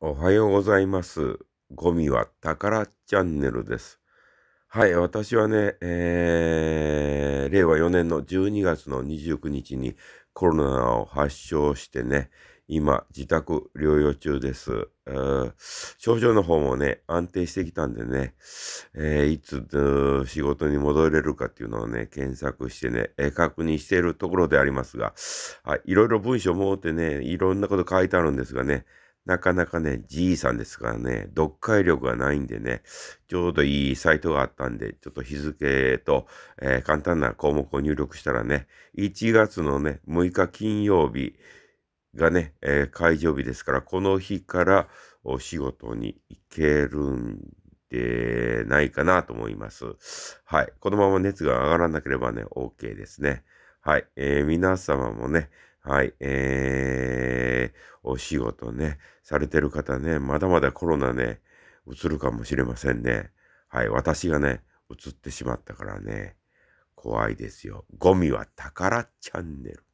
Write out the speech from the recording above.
おはようございます。ゴミは宝チャンネルです。はい、私はね、えー、令和4年の12月の29日にコロナを発症してね、今、自宅療養中です。症状の方もね、安定してきたんでね、えー、いつ仕事に戻れるかっていうのをね、検索してね、えー、確認しているところでありますが、はい、いろいろ文章もってね、いろんなこと書いてあるんですがね、なかなかね、じいさんですからね、読解力がないんでね、ちょうどいいサイトがあったんで、ちょっと日付と、えー、簡単な項目を入力したらね、1月のね、6日金曜日がね、えー、場日ですから、この日からお仕事に行けるんでないかなと思います。はい。このまま熱が上がらなければね、OK ですね。はい。えー、皆様もね、はい。えーお仕事ね、されてる方ね、まだまだコロナね、うつるかもしれませんね。はい、私がね、うつってしまったからね、怖いですよ。ゴミは宝チャンネル。